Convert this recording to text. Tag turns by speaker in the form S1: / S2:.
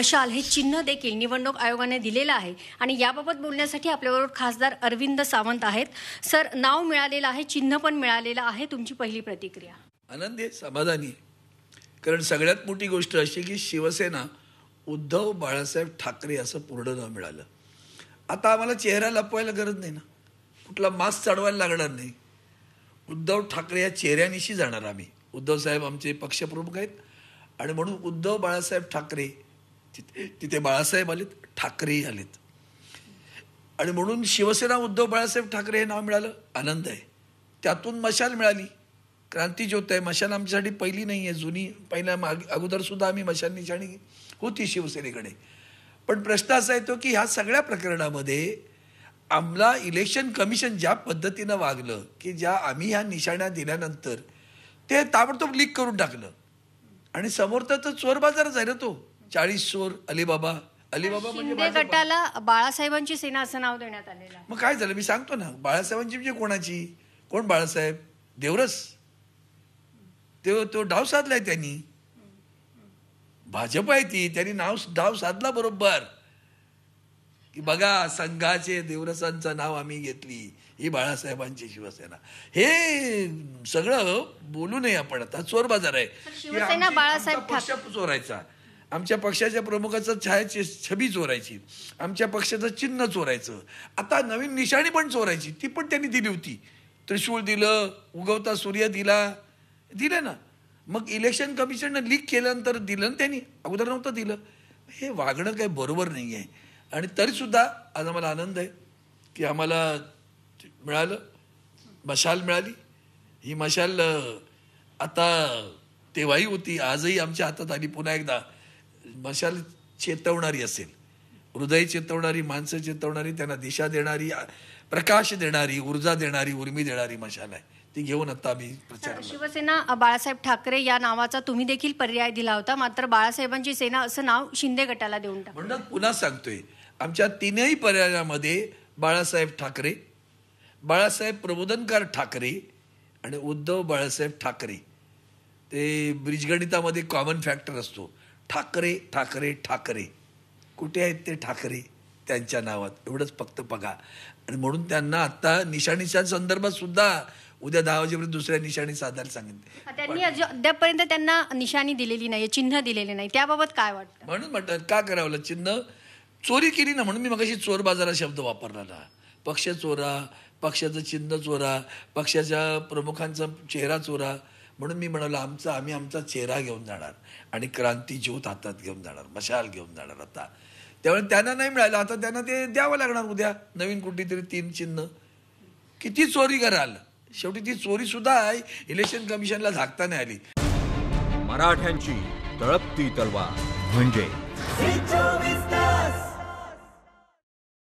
S1: मशाल हे चिन्ह देखील निवडणूक आयोगाने दिलेलं आहे आणि याबाबत बोलण्यासाठी आपल्याबरोबर खासदार अरविंद सावंत आहेत सर नाव मिळालेलं आहे चिन्ह पण मिळालेलं आहे तुमची पहिली प्रतिक्रिया
S2: आनंदी समाधानी कारण सगळ्यात मोठी गोष्ट अशी की शिवसेना उद्धव बाळासाहेब ठाकरे असं पूर्ण नाव मिळालं आता आम्हाला चेहरा लपवायला गरज नाही ना कुठला मास्क चढवायला लागणार नाही उद्धव ठाकरे या चेहऱ्यानिशी जाणार आम्ही उद्धव साहेब आमचे पक्षप्रमुख आहेत आणि म्हणून उद्धव बाळासाहेब ठाकरे तिथे तिथे बाळासाहेब आलेत ठाकरेही आलेत आणि म्हणून शिवसेना उद्धव बाळासाहेब ठाकरे हे नाव मिळालं आनंद आहे त्यातून मशाल मिळाली क्रांतीज्योत आहे मशाल आमच्यासाठी पहिली नाही आहे जुनी पहिल्या माग अगोदरसुद्धा आम्ही मशाल निशाणी होती शिवसेनेकडे पण प्रश्न असा येतो की ह्या सगळ्या प्रकरणामध्ये आम्हाला इलेक्शन कमिशन ज्या पद्धतीनं वागलं की ज्या आम्ही ह्या निशाण्या दिल्यानंतर ते ताबडतोब लीक करून टाकलं आणि समोर तर चोर बाजार झाला तो चाळीस चोर अलीबाबा अलीबाबा म्हणजे गटाला
S1: बाळासाहेबांची सेना असं नाव देण्यात आलेलं
S2: मग काय झालं मी सांगतो ना बाळासाहेबांची म्हणजे कोणाची कोण बाळासाहेब देवरस ते तो डाव साधलाय त्यांनी भाजप आहे ती त्यांनी नाव डाव साधला बरोबर की बघा संघाचे देवरसांचं नाव आम्ही घेतली ही बाळासाहेबांची शिवसेना हे सगळं बोलू नये आपण आता चोर बाजार आहे बाळासाहेब चोरायचा आमच्या पक्षाच्या प्रमुखाचं छायाची छबी चोरायची आमच्या पक्षाचं चिन्ह चोरायचं आता नवीन निशाणी पण चोरायची ती पण त्यांनी दिली होती त्रिशूळ दिलं उगवता सूर्य दिला दिलं ना मग इलेक्शन कमिशननं लीक केल्यानंतर दिलं ना त्यांनी अगोदर नव्हतं दिलं हे वागणं काही बरोबर नाही आहे आणि तरीसुद्धा आज आम्हाला आनंद आहे की आम्हाला मिळालं मशाल मिळाली ही मशाल आता तेव्हाही होती आजही आमच्या हातात आली पुन्हा एकदा मशाल चेतवणारी असेल हृदय चेतवणारी माणसं चेतवणारी त्यांना दिशा देणारी प्रकाश देणारी ऊर्जा देणारी उर्मी देणारी मशाल आहे ती घेऊन आता आम्ही प्रचार
S1: शिवसेना बाळासाहेब ठाकरे या नावाचा तुम्ही देखील पर्याय दिला होता मात्र बाळासाहेबांची सेना असं नाव शिंदे गटाला देऊन म्हणून
S2: पुन्हा सांगतोय आमच्या तीनही पर्यायामध्ये बाळासाहेब ठाकरे बाळासाहेब प्रबोधनकार ठाकरे आणि उद्धव बाळासाहेब ठाकरे ते ब्रिजगणितामध्ये कॉमन फॅक्टर असतो ठाकरे ठाकरे ठाकरे कुठे आहेत ते ठाकरे त्यांच्या नावात एवढंच फक्त बघा आणि म्हणून त्यांना आता निशाणीच्या संदर्भात सुद्धा उद्या दहा वाजेपर्यंत दुसऱ्या निशाणी साधायला सांगितले
S1: त्यांनी अद्यापर्यंत त्यांना निशाणी दिलेली नाही चिन्ह दिलेले नाही त्याबाबत काय वाटतं
S2: म्हणून म्हटलं का करावं चिन्ह चोरी केली ना म्हणून मी मगाशी चोर बाजारा शब्द वापरला ना पक्ष चोरा पक्षाचं चिन्ह चोरा पक्षाच्या प्रमुखांचा चेहरा चोरा म्हणून मी म्हणालो आमचा आम्ही आमचा चेहरा घेऊन जाणार आणि क्रांती ज्योत हातात घेऊन जाणार मशाल घेऊन जाणार आता त्यामुळे त्यांना नाही मिळालं आता त्यांना ते द्यावं लागणार उद्या नवीन कुठेतरी तीन चिन्ह किती चोरी कराल शेवटी ती चोरी सुद्धा इलेक्शन कमिशनला झाकता नाही आली मराठ्यांची तळपती तलवार
S1: म्हणजे